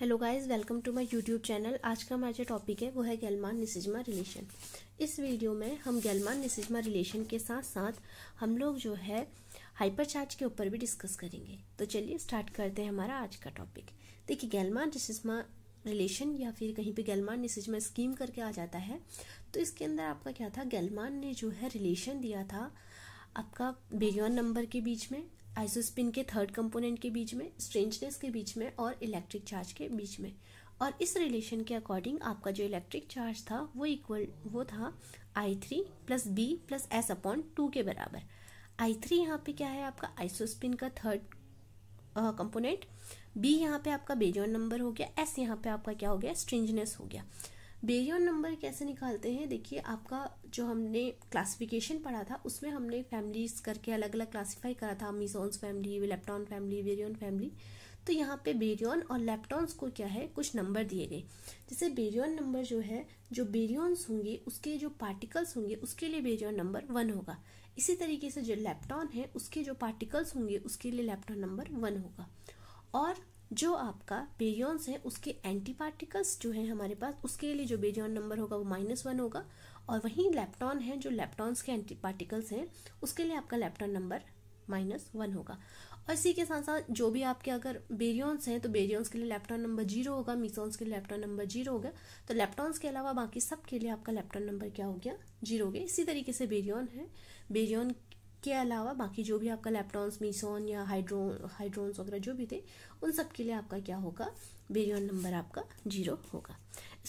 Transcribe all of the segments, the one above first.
hello guys welcome to my YouTube channel आज का हमारा जो टॉपिक है वो है गैलमान निसिजमा रिलेशन इस वीडियो में हम गैलमान निसिजमा रिलेशन के साथ साथ हम लोग जो है हाइपर चार्ज के ऊपर भी डिस्कस करेंगे तो चलिए स्टार्ट करते हैं हमारा आज का टॉपिक देखिए गैलमान निसिजमा रिलेशन या फिर कहीं पर गैलमान निसिजमा स्कीम करके आ जाता है तो इसके अंदर आपका क्या था गैलमान ने जो है रिलेशन दिया था आपका बेगियन नंबर के बीच में आइसोस्पिन के थर्ड कंपोनेंट के बीच में स्ट्रेंजनेस के बीच में और इलेक्ट्रिक चार्ज के बीच में और इस रिलेशन के अकॉर्डिंग आपका जो इलेक्ट्रिक चार्ज था वो इक्वल वो था I three plus B plus S upon two के बराबर आई थ्री यहाँ पे क्या है आपका आइसोस्पिन का थर्ड कंपोनेंट बी यहाँ पे आपका बेजोन नंबर हो गया एस यहाँ पे आपका क्या हो गया स्ट्रेंजनेस हो गया बेरियन नंबर कैसे निकालते हैं देखिए आपका जो हमने क्लासिफिकेशन पढ़ा था उसमें हमने फैमिलीज करके अलग अलग क्लासीफाई करा था mesons family lepton family baryon family तो यहाँ पे बेरियन और लेप्टॉन्स को क्या है कुछ नंबर दिए गए जैसे बेरियन नंबर जो है जो बेरियन्स होंगे उसके जो पार्टिकल्स होंगे उसके लिए बेरियन नंबर वन होगा इसी तरीके से जो लेप्टॉन है उसके जो पार्टिकल्स होंगे उसके लिए लेप्टॉन नंबर वन होगा और जो आपका बेजॉन्स है उसके एंटी पार्टिकल्स जो है हमारे पास उसके लिए जो बेजॉन नंबर होगा वो माइनस वन होगा और वहीं लैपटॉन है जो लैपटॉन्स के एंटी पार्टिकल्स हैं उसके लिए आपका लैपटॉन नंबर माइनस वन होगा और इसी के साथ साथ जो भी आपके अगर बेरियॉन्स हैं तो बेरियॉन्स के लिए लैपटॉन नंबर जीरो होगा मिसोन्स के लिए लेप्टॉन नंबर जीरो होगा तो लैपटॉन्स के अलावा बाकी सब के लिए आपका लैपटॉन नंबर क्या हो गया जीरो हो गया इसी तरीके से बेरियॉन है बेरियॉन के अलावा बाकी जो भी आपका लैपटॉन्स मीसोन या हाइड्रो हाइड्रोन्स वगैरह जो भी थे उन सब के लिए आपका क्या होगा बेरियन नंबर आपका जीरो होगा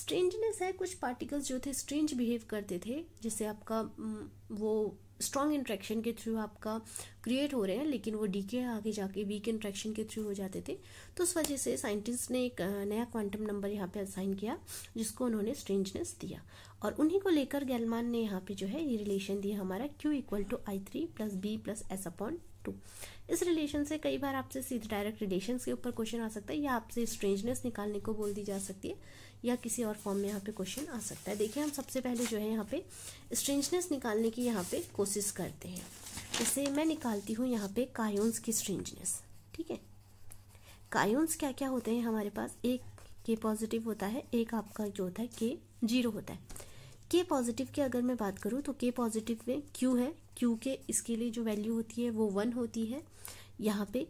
स्ट्रेंजनेस है कुछ पार्टिकल्स जो थे स्ट्रेंज बिहेव करते थे जैसे आपका वो स्ट्रॉन्ग इंट्रैक्शन के थ्रू आपका क्रिएट हो रहे हैं लेकिन वो डीके आगे जाके वीक इंट्रैक्शन के थ्रू हो जाते थे तो उस वजह से साइंटिस्ट ने एक नया क्वांटम नंबर यहाँ पे असाइन किया जिसको उन्होंने स्ट्रेंजनेस दिया और उन्हीं को लेकर गैलमान ने यहाँ पे जो है ये रिलेशन दिया हमारा Q equal to I three plus B plus S upon two इस रिलेशन से कई बार आपसे सीधे डायरेक्ट रिलेशन के ऊपर क्वेश्चन आ सकता है या आपसे स्ट्रेंजनेस निकालने को बोल दी जा सकती है या किसी और फॉर्म में यहाँ पे क्वेश्चन आ सकता है देखिए हम सबसे पहले जो है यहाँ पे स्ट्रेंजनेस निकालने की यहाँ पे कोशिश करते हैं जैसे मैं निकालती हूँ यहाँ पे कायोन्स की स्ट्रेंजनेस ठीक है कायोन्स क्या क्या होते हैं हमारे पास एक के पॉजिटिव होता है एक आपका जो होता है के जीरो होता है के पॉजिटिव की अगर मैं बात करूँ तो के पॉजिटिव में क्यू है क्यू के इसके लिए जो वैल्यू होती है वो वन होती है यहाँ पे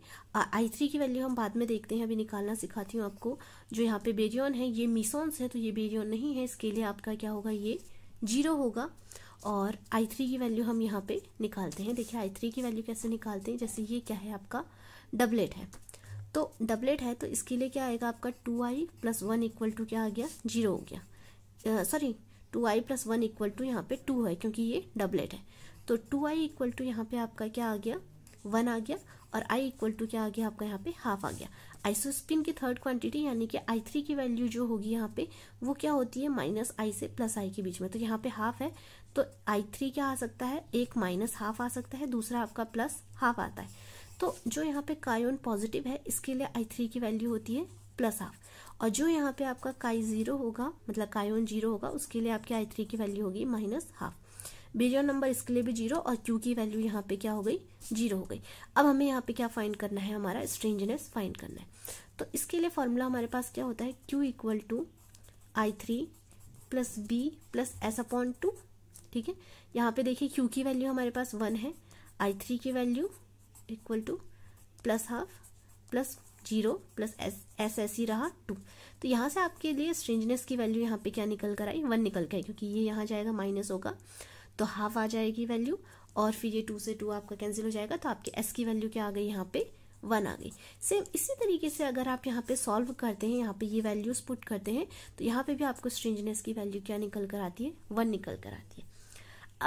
आई थ्री की वैल्यू हम बाद में देखते हैं अभी निकालना सिखाती हूँ आपको जो यहाँ पे बेरियन है ये मिसोन्स है तो ये बेरियन नहीं है इसके लिए आपका क्या होगा ये जीरो होगा और आई थ्री की वैल्यू हम यहाँ पे निकालते हैं देखिए आई थ्री की वैल्यू कैसे निकालते हैं जैसे ये क्या है आपका डबलेट है तो डबलेट है तो इसके लिए क्या आएगा आपका two I plus one equal to क्या आ गया जीरो हो गया sorry two I plus one equal to यहाँ पे टू है क्योंकि ये डबलेट है तो टू आई इक्वल टू यहाँ पे आपका क्या आ गया वन आ गया और आई इक्वल टू क्या आ गया आपका यहाँ पे हाफ आ गया आइसोस्पिन की थर्ड क्वांटिटी यानी कि आई थ्री की वैल्यू जो होगी यहाँ पे वो क्या होती है माइनस आई से प्लस आई के बीच में तो यहाँ पे हाफ है तो आई थ्री क्या आ सकता है एक माइनस हाफ आ सकता है दूसरा आपका प्लस हाफ आता है तो जो यहाँ पे कायोन पॉजिटिव है इसके लिए आई थ्री की वैल्यू होती है प्लस हाफ और जो यहाँ पे आपका काई जीरो होगा मतलब कायोन जीरो होगा उसके लिए आपकी आई थ्री की वैल्यू होगी माइनस हाफ बेजोर नंबर इसके लिए भी जीरो और क्यू की वैल्यू यहाँ पे क्या हो गई जीरो हो गई अब हमें यहाँ पे क्या फाइंड करना है हमारा स्ट्रेंजनेस फाइंड करना है तो इसके लिए फॉर्मूला हमारे पास क्या होता है Q equal to I three plus B plus S upon two ठीक है यहाँ पे देखिए क्यू की वैल्यू हमारे पास वन है आई थ्री की value equal to plus half plus zero plus S S S ही रहा टू तो यहाँ से आपके लिए स्ट्रेंजनेस की वैल्यू यहाँ पे क्या निकल कर आई वन निकल कर आई क्योंकि ये यहाँ जाएगा माइनस होगा तो हाफ आ जाएगी वैल्यू और फिर ये टू से टू आपका कैंसिल हो जाएगा तो आपके एस की वैल्यू क्या आ गई यहाँ पे वन आ गई सेम इसी तरीके से अगर आप यहाँ पे सॉल्व करते हैं यहाँ पे ये वैल्यूज पुट करते हैं तो यहाँ पे भी आपको स्ट्रेंजनेस की वैल्यू क्या निकल कर आती है वन निकल कर आती है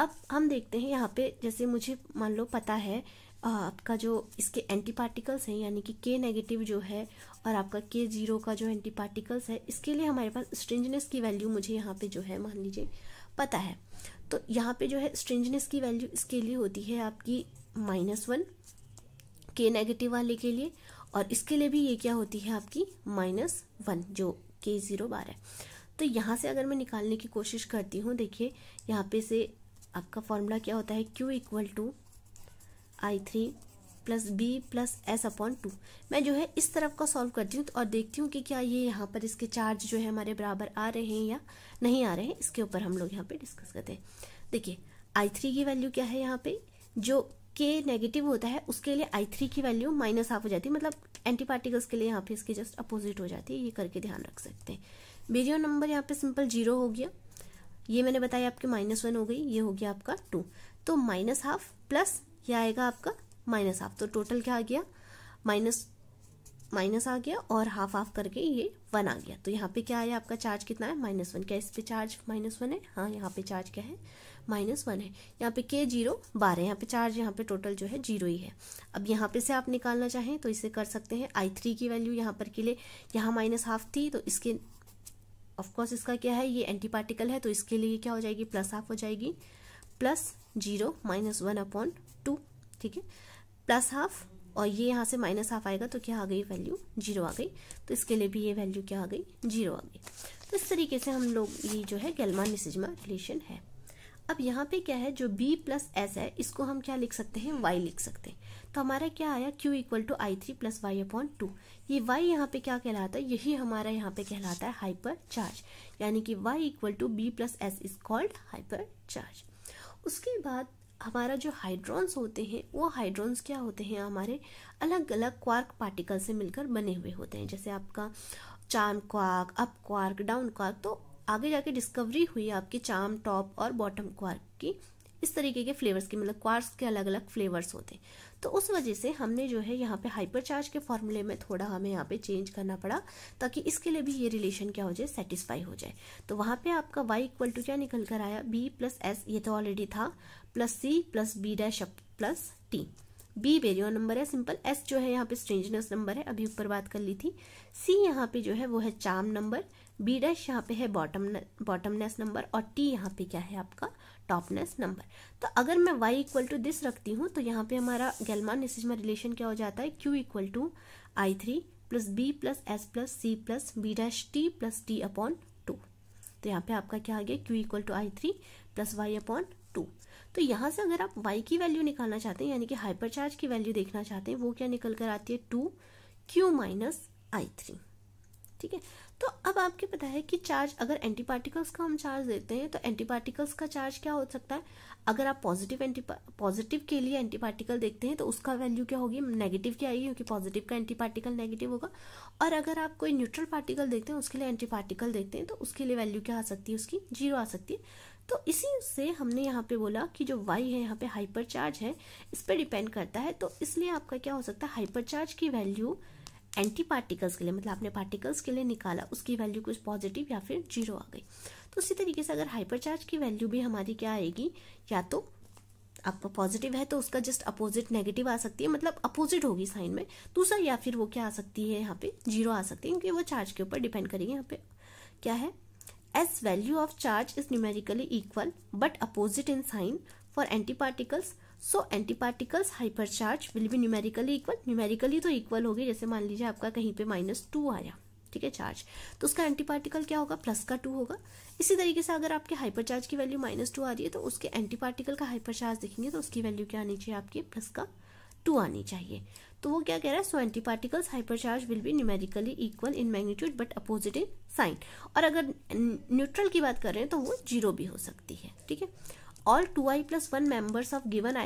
अब हम देखते हैं यहाँ पे जैसे मुझे मान लो पता है आपका जो इसके एंटी पार्टिकल्स हैं यानी कि के नेगेटिव जो है और आपका के जीरो का जो एंटी पार्टिकल्स है इसके लिए हमारे पास स्ट्रेंजनेस की वैल्यू मुझे यहाँ पे जो है मान लीजिए पता है तो यहाँ पे जो है स्ट्रेंजनेस की वैल्यू इसके लिए होती है आपकी माइनस वन के नेगेटिव वाले के लिए और इसके लिए भी ये क्या होती है आपकी माइनस वन जो के ज़ीरो बार है तो यहाँ से अगर मैं निकालने की कोशिश करती हूँ देखिए यहाँ पे से आपका फॉर्मूला क्या होता है Q equal to I three plus B plus S upon two मैं जो है इस तरफ का सॉल्व करती हूँ और देखती हूँ कि क्या ये यहाँ पर इसके चार्ज जो है हमारे बराबर आ रहे हैं या नहीं आ रहे हैं इसके ऊपर हम लोग यहाँ पे डिस्कस करते हैं देखिए आई थ्री की वैल्यू क्या है यहाँ पे जो के नेगेटिव होता है उसके लिए आई थ्री की वैल्यू माइनस हाफ हो जाती है मतलब एंटी पार्टिकल्स के लिए यहाँ पे इसके जस्ट अपोजिट हो जाती है ये करके ध्यान रख सकते हैं बेरियो नंबर यहाँ पे सिंपल जीरो हो गया ये मैंने बताया आपकी माइनस वन हो गई ये हो गया आपका टू तो माइनस हाफ प्लस ये आएगा आपका माइनस हाफ तो टोटल क्या आ गया माइनस माइनस आ गया और हाफ हाफ करके ये वन आ गया तो यहाँ पे क्या आया आपका चार्ज कितना है माइनस वन क्या इस पे चार्ज माइनस वन है हाँ यहाँ पे चार्ज क्या है माइनस वन है यहाँ पे के जीरो बारह यहाँ पे चार्ज यहाँ पे टोटल जो है जीरो ही है अब यहाँ पे से आप निकालना चाहें तो इसे कर सकते हैं आई थ्री की वैल्यू यहाँ पर के लिए यहाँ माइनस हाफ थी तो इसके ऑफकोर्स इसका क्या है ये एंटी पार्टिकल है तो इसके लिए क्या हो जाएगी प्लस हाफ हो जाएगी plus zero minus one upon two ठीक है प्लस हाफ और ये यहाँ से माइनस हाफ आएगा तो क्या आ गई वैल्यू जीरो आ गई तो इसके लिए भी ये वैल्यू क्या आ गई जीरो आ गई तो इस तरीके से हम लोग ये जो है गैलमान निसिजमा रिलेशन है अब यहाँ पे क्या है जो b प्लस एस है इसको हम क्या लिख सकते हैं y लिख सकते हैं तो हमारा क्या आया q equal to I three plus Y upon two ये y यहाँ पे क्या कहलाता है यही हमारा यहाँ पे कहलाता है हाइपर चार्ज यानी कि y equal to B plus S is called hypercharge उसके बाद हमारा जो हाइड्रॉन्स होते हैं वो हाइड्रॉन्स क्या होते हैं हमारे अलग अलग क्वार्क पार्टिकल से मिलकर बने हुए होते हैं जैसे आपका charm quark up quark down quark तो आगे जाके डिस्कवरी हुई आपकी चार्म टॉप और बॉटम क्वार्क की इस तरीके के फ्लेवर्स के मतलब क्वार्स के अलग अलग फ्लेवर्स होते हैं तो उस वजह से हमने जो है यहाँ पे हाइपर चार्ज के फॉर्मूले में थोड़ा हमें यहाँ पे चेंज करना पड़ा ताकि इसके लिए भी ये रिलेशन क्या हो जाए सेटिस्फाई हो जाए तो वहाँ पे आपका वाई इक्वल टू क्या निकल कर आया बी प्लस एस ये तो ऑलरेडी था plus C plus B dash plus T B baryon number है सिंपल एस जो है यहाँ पे स्ट्रेंजनेस नंबर है अभी ऊपर बात कर ली थी सी यहाँ पे जो है वो है चाम नंबर बी डैश यहाँ पे है बॉटम बॉटमनेस नंबर और टी यहाँ पे क्या है आपका टॉपनेस नंबर तो अगर मैं वाई इक्वल टू दिस रखती हूँ तो यहाँ पे हमारा गैलमान निस्सिमा रिलेशन क्या हो जाता है Q equal to I three plus B plus S plus C plus B dash T plus T upon two तो यहाँ पे आपका क्या आ गया Q equal to I three plus Y upon two तो यहाँ से अगर आप वाई की वैल्यू निकालना चाहते हैं यानी कि हाइपर चार्ज की वैल्यू देखना चाहते हैं वो क्या निकल कर आती है two Q minus I three ठीक है तो अब आपके पता है कि चार्ज अगर एंटी पार्टिकल्स का हम चार्ज देते हैं तो एंटी पार्टिकल्स का चार्ज क्या हो सकता है अगर आप पॉजिटिव एंटी पॉजिटिव के लिए एंटी पार्टिकल देखते हैं तो उसका वैल्यू क्या होगी नेगेटिव की आएगी क्योंकि पॉजिटिव का एंटी पार्टिकल नेगेटिव होगा और अगर आप कोई न्यूट्रल पार्टिकल देखते हैं उसके लिए एंटी पार्टिकल देखते हैं तो उसके लिए वैल्यू क्या आ सकती है उसकी जीरो आ सकती है तो इसी से हमने यहाँ पे बोला कि जो वाई है यहाँ पे हाइपर चार्ज है इस पर डिपेंड करता है तो इसलिए आपका क्या हो सकता है हाइपर चार्ज की वैल्यू एंटी पार्टिकल्स के लिए मतलब आपने पार्टिकल्स के लिए निकाला उसकी वैल्यू कुछ पॉजिटिव या फिर जीरो आ गई तो उसी तरीके से अगर हाइपर चार्ज की वैल्यू भी हमारी क्या आएगी या तो आपका पॉजिटिव है तो उसका जस्ट अपोजिट नेगेटिव आ सकती है मतलब अपोजिट होगी साइन में दूसरा या फिर वो क्या आ सकती है यहाँ पे जीरो आ सकती है क्योंकि वो चार्ज के ऊपर डिपेंड करेगी यहाँ पे क्या है as value of charge is numerically equal but opposite in sign for antiparticles so antiparticles hypercharge will be numerically equal numerically तो इक्वल होगी जैसे मान लीजिए आपका कहीं पे माइनस टू आया ठीक है चार्ज तो उसका एंटी पार्टिकल क्या होगा प्लस का टू होगा इसी तरीके से अगर आपके हाइपर चार्ज की वैल्यू माइनस टू आ रही है तो उसके एंटी पार्टिकल का हाइपर चार्ज देखेंगे तो उसकी वैल्यू क्या आनी चाहिए आपकी प्लस का टू आनी चाहिए तो वो क्या कह रहा है so antiparticles hypercharge will be numerically equal in magnitude but opposite in sign और अगर न्यूट्रल की बात कर रहे हैं तो वो जीरो भी हो सकती है ठीक है all 2i plus 1 members of given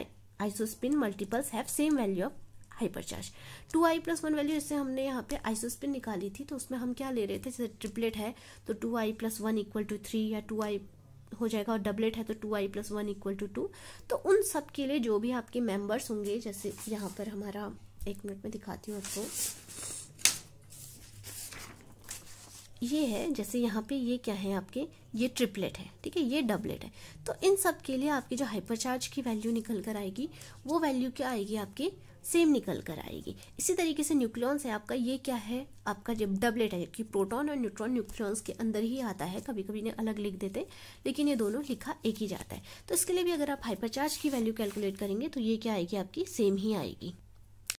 isospin multiplets have same value of hypercharge two I plus one value इससे हमने यहाँ पे आइसोस्पिन निकाली थी तो उसमें हम क्या ले रहे थे जैसे ट्रिपलेट है तो two I plus one equal to three या टू आई हो जाएगा और डबलेट है तो two I plus one equal to two तो उन सब के लिए जो भी आपके मेंबर्स होंगे जैसे यहाँ पर हमारा एक मिनट में दिखाती हूँ आपको ये है जैसे यहाँ पे ये क्या है आपके ये ट्रिपलेट है ठीक है ये डबलेट है तो इन सब के लिए आपकी जो हाइपरचार्ज की वैल्यू निकल कर आएगी वो वैल्यू क्या आएगी आपकी सेम निकल कर आएगी इसी तरीके से न्यूक्लियॉन्स है आपका ये क्या है आपका जब डबलेट है कि प्रोटॉन और न्यूट्रॉन न्यूक्लियॉन्स के अंदर ही आता है कभी कभी इन्हें अलग लिख देते लेकिन ये दोनों लिखा एक ही जाता है तो इसके लिए भी अगर आप हाइपरचार्ज की वैल्यू कैलकुलेट करेंगे तो ये क्या आएगी आपकी सेम ही आएगी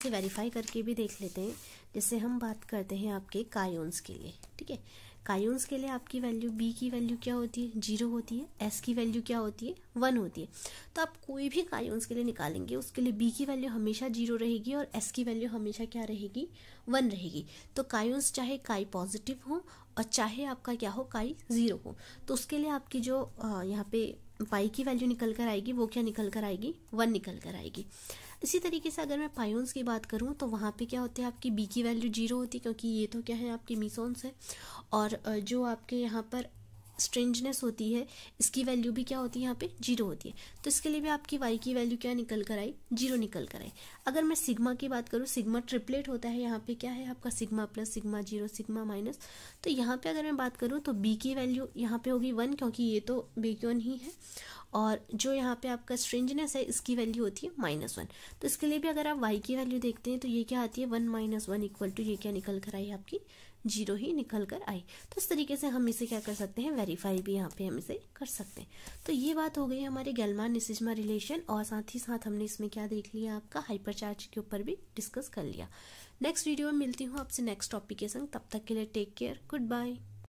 इसे वेरीफाई करके भी देख लेते हैं जैसे हम बात करते हैं आपके कायोन्स के लिए ठीक है कायोन्स के लिए आपकी वैल्यू बी की वैल्यू क्या होती है जीरो होती है एस की वैल्यू क्या होती है वन होती है तो आप कोई भी कायोन्स के लिए निकालेंगे उसके लिए बी की वैल्यू हमेशा जीरो रहेगी और एस की वैल्यू हमेशा क्या रहेगी वन रहेगी तो कायोन्स चाहे काई पॉजिटिव हो और चाहे आपका क्या हो काई ज़ीरो हो तो उसके लिए आपकी जो यहाँ पे पाई की वैल्यू निकल कर आएगी वो क्या निकल कर आएगी वन निकल कर आएगी इसी तरीके से अगर मैं पायोन्स की बात करूँ तो वहाँ पे क्या होता है आपकी बी की वैल्यू जीरो होती है क्योंकि ये तो क्या है आपकी मीसोन्स है और जो आपके यहाँ पर स्ट्रेंजनेस होती है इसकी वैल्यू भी क्या होती है यहाँ पे जीरो होती है तो इसके लिए भी आपकी वाई की वैल्यू क्या निकल कर आई जीरो निकल कर आई अगर मैं सिग्मा की बात करूँ सिग्मा ट्रिपलेट होता है यहाँ पे क्या है आपका sigma plus sigma zero sigma minus तो यहाँ पे अगर मैं बात करूँ तो बी की वैल्यू यहाँ पे होगी वन क्योंकि ये तो बेक्यन ही है और जो यहाँ पे आपका स्ट्रेंजनेस है इसकी वैल्यू होती है माइनस वन तो इसके लिए भी अगर आप वाई की वैल्यू देखते हैं तो ये क्या आती है one minus one equal to ये क्या निकल कर आई आपकी जीरो ही निकल कर आई तो इस तरीके से हम इसे क्या कर सकते हैं वेरीफाई भी यहाँ पे हम इसे कर सकते हैं तो ये बात हो गई हमारे गैलमान निसिजमा रिलेशन और साथ ही साथ हमने इसमें क्या देख लिया आपका हाइपर चार्ज के ऊपर भी डिस्कस कर लिया नेक्स्ट वीडियो में मिलती हूँ आपसे नेक्स्ट टॉपिक के संग तब तक के लिए टेक केयर गुड बाय